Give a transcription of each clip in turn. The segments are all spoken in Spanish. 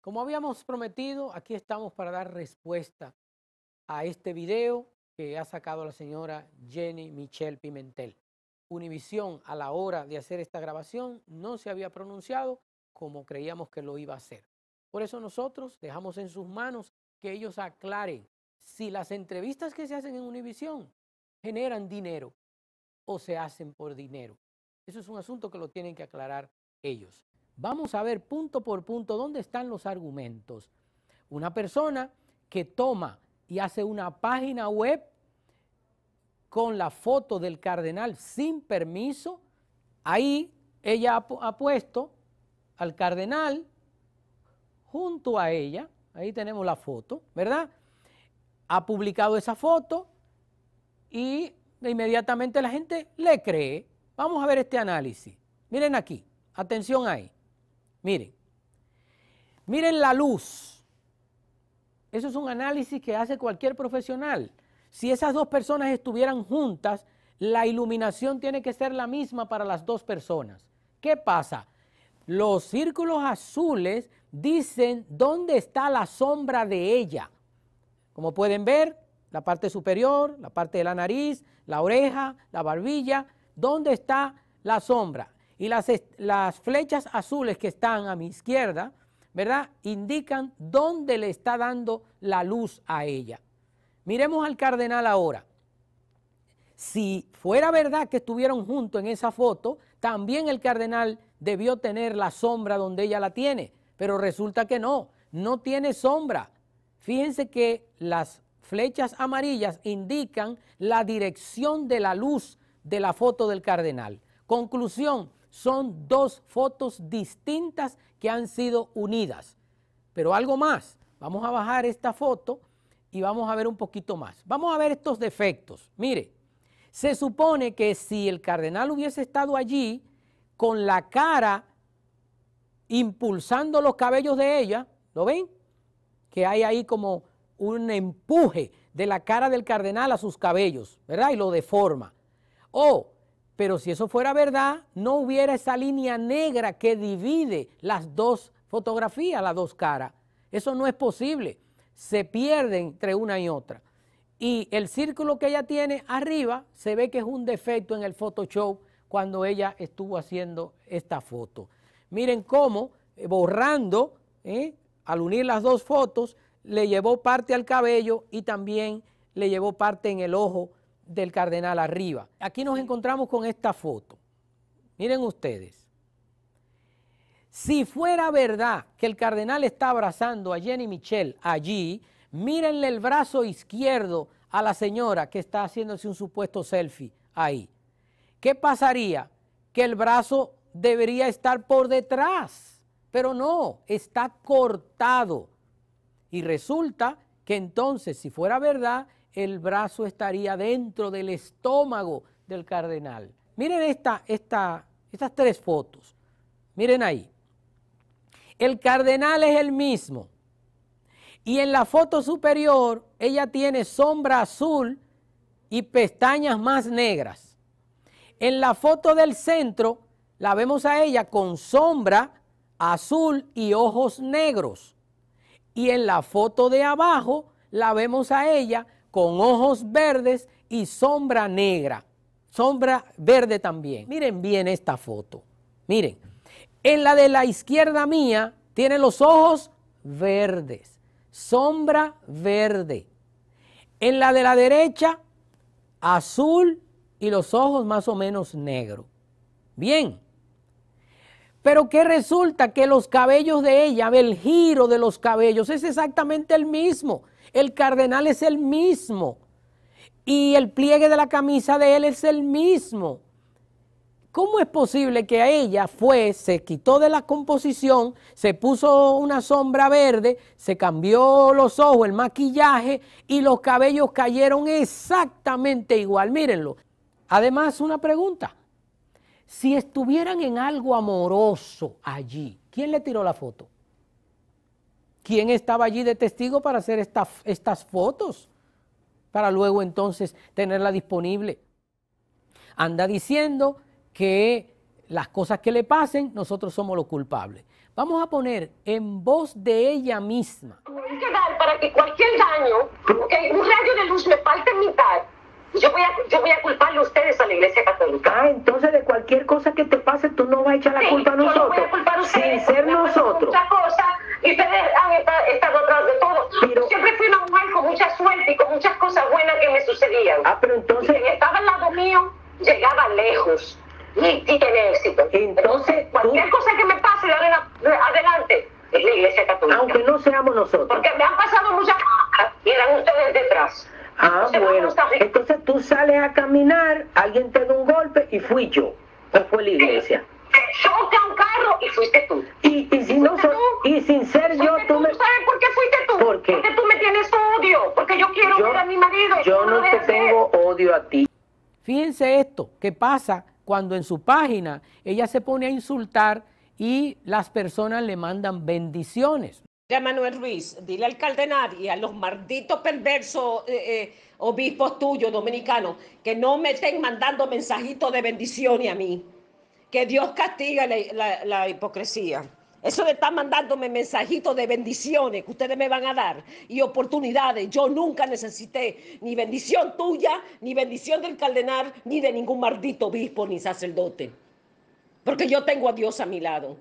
Como habíamos prometido, aquí estamos para dar respuesta a este video que ha sacado la señora Jenny Michelle Pimentel. Univisión a la hora de hacer esta grabación no se había pronunciado como creíamos que lo iba a hacer. Por eso nosotros dejamos en sus manos que ellos aclaren si las entrevistas que se hacen en Univisión generan dinero o se hacen por dinero. Eso es un asunto que lo tienen que aclarar ellos. Vamos a ver punto por punto dónde están los argumentos. Una persona que toma y hace una página web con la foto del cardenal sin permiso, ahí ella ha, puesto al cardenal junto a ella, ahí tenemos la foto, ¿verdad? Ha publicado esa foto y inmediatamente la gente le cree. Vamos a ver este análisis. Miren aquí, atención ahí. Miren, miren la luz. Eso es un análisis que hace cualquier profesional. Si esas dos personas estuvieran juntas, la iluminación tiene que ser la misma para las dos personas. ¿Qué pasa? Los círculos azules dicen dónde está la sombra de ella. Como pueden ver, la parte superior, la parte de la nariz, la oreja, la barbilla, ¿dónde está la sombra? Y las, flechas azules que están a mi izquierda, ¿verdad? Indican dónde le está dando la luz a ella. Miremos al cardenal ahora. Si fuera verdad que estuvieron juntos en esa foto, también el cardenal debió tener la sombra donde ella la tiene, pero resulta que no, no tiene sombra. Fíjense que las flechas amarillas indican la dirección de la luz de la foto del cardenal. Conclusión, son dos fotos distintas que han sido unidas. Pero algo más, vamos a bajar esta foto y vamos a ver un poquito más. Vamos a ver estos defectos. Mire, se supone que si el cardenal hubiese estado allí con la cara impulsando los cabellos de ella, ¿lo ven? Que hay ahí como un empuje de la cara del cardenal a sus cabellos, ¿verdad? Y lo deforma. O pero si eso fuera verdad, no hubiera esa línea negra que divide las dos fotografías, las dos caras. Eso no es posible. Se pierden entre una y otra. Y el círculo que ella tiene arriba se ve que es un defecto en el Photoshop cuando ella estuvo haciendo esta foto. Miren cómo, eh, borrando, eh, al unir las dos fotos, le llevó parte al cabello y también le llevó parte en el ojo del cardenal arriba. Aquí nos encontramos con esta foto. Miren ustedes. Si fuera verdad que el cardenal está abrazando a Jenny Michel allí, mírenle el brazo izquierdo a la señora que está haciéndose un supuesto selfie ahí. ¿Qué pasaría? Que el brazo debería estar por detrás, pero no, está cortado. Y resulta que entonces, si fuera verdad, el brazo estaría dentro del estómago del cardenal. Miren esta, estas tres fotos. Miren ahí. El cardenal es el mismo. Y en la foto superior ella tiene sombra azul y pestañas más negras. En la foto del centro la vemos a ella con sombra azul y ojos negros. Y en la foto de abajo la vemos a ella con ojos verdes y sombra negra, sombra verde también. Miren bien esta foto, miren. En la de la izquierda mía tiene los ojos verdes, sombra verde. En la de la derecha, azul y los ojos más o menos negro. Bien. Pero que resulta que los cabellos de ella, el giro de los cabellos es exactamente el mismo. El cardenal es el mismo. Y el pliegue de la camisa de él es el mismo. ¿Cómo es posible que a ella fue, se quitó de la composición, se puso una sombra verde, se cambió los ojos, el maquillaje y los cabellos cayeron exactamente igual? Mírenlo. Además, una pregunta. Si estuvieran en algo amoroso allí, ¿quién le tiró la foto? ¿Quién estaba allí de testigo para hacer estas fotos? Para luego entonces tenerla disponible. Anda diciendo que las cosas que le pasen, nosotros somos los culpables. Vamos a poner en voz de ella misma. para que cualquier daño, un rayo de luz me falte en mitad, yo voy, a, culparle a ustedes a la Iglesia Católica. Ah, entonces de cualquier cosa que te pase, tú no vas a echar la culpa a nosotros. culpar a Sin ser nosotros. Ustedes han estado atrás de todo. Pero... Siempre fui una mujer con mucha suerte y con muchas cosas buenas que me sucedían. Ah, pero entonces... Quien estaba al lado mío llegaba lejos y, y éxito. Entonces, cualquier cosa que me pase adelante es la iglesia católica. Aunque no seamos nosotros. Porque me han pasado muchas cosas y eran ustedes detrás. Ah, entonces, bueno. Entonces tú sales a caminar, alguien te da un golpe y fui yo. O fue la iglesia. yo Choca un carro y fuiste tú. Y sin ser yo, tú, me... ¿Sabes por qué fuiste tú? Porque tú me tienes odio, porque yo quiero ver a mi marido. Yo no, te tengo odio a ti. Fíjense esto, ¿qué pasa cuando en su página ella se pone a insultar y las personas le mandan bendiciones? Manuel Ruiz, dile al cardenal y a los malditos perversos eh, eh, obispos tuyos dominicanos que no me estén mandando mensajitos de bendiciones a mí. Que Dios castiga la, la hipocresía. Eso de estar mandándome mensajitos de bendiciones que ustedes me van a dar y oportunidades. Yo nunca necesité ni bendición tuya, ni bendición del cardenal, ni de ningún maldito obispo ni sacerdote. Porque yo tengo a Dios a mi lado.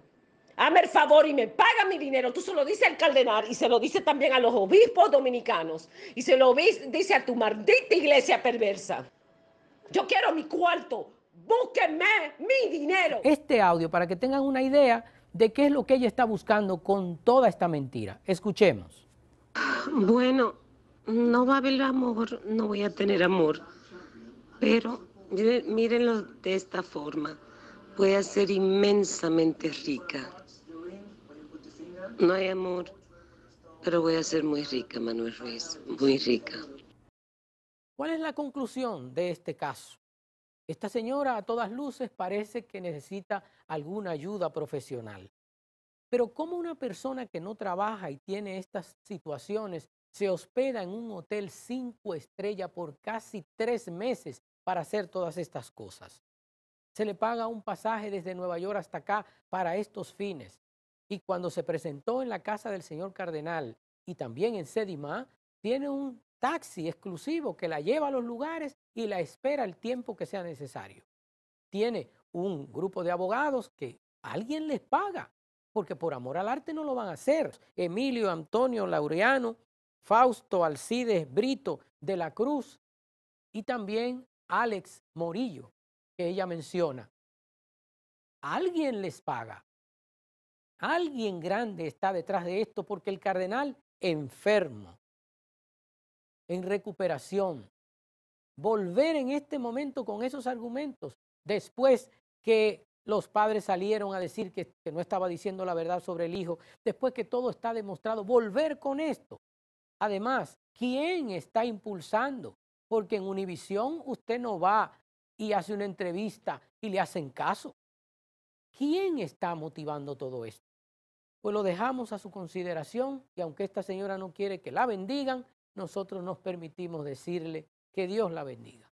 Hazme el favor y me paga mi dinero. Tú se lo dices al cardenal y se lo dice también a los obispos dominicanos. Y se lo dice a tu maldita iglesia perversa. Yo quiero mi cuarto. Búsquenme mi dinero. Este audio, para que tengan una idea de qué es lo que ella está buscando con toda esta mentira. Escuchemos. Bueno, no va a haber amor, no voy a tener amor, pero mírenlo de esta forma, voy a ser inmensamente rica. No hay amor, pero voy a ser muy rica, Manuel Ruiz, muy rica. ¿Cuál es la conclusión de este caso? Esta señora a todas luces parece que necesita alguna ayuda profesional. Pero ¿cómo una persona que no trabaja y tiene estas situaciones se hospeda en un hotel cinco estrella por casi tres meses para hacer todas estas cosas? Se le paga un pasaje desde Nueva York hasta acá para estos fines. Y cuando se presentó en la casa del señor cardenal y también en Sedimá, tiene un taxi exclusivo que la lleva a los lugares y la espera el tiempo que sea necesario. Tiene un grupo de abogados que alguien les paga, porque por amor al arte no lo van a hacer. Emilio Antonio Laureano, Fausto Alcides Brito de la Cruz y también Alex Morillo, que ella menciona. Alguien les paga. Alguien grande está detrás de esto porque el cardenal enfermo en recuperación. Volver en este momento con esos argumentos después que los padres salieron a decir que, no estaba diciendo la verdad sobre el hijo, después que todo está demostrado, volver con esto. Además, ¿quién está impulsando? Porque en Univisión usted no va y hace una entrevista y le hacen caso. ¿Quién está motivando todo esto? Pues lo dejamos a su consideración y aunque esta señora no quiere que la bendigan, nosotros nos permitimos decirle que Dios la bendiga.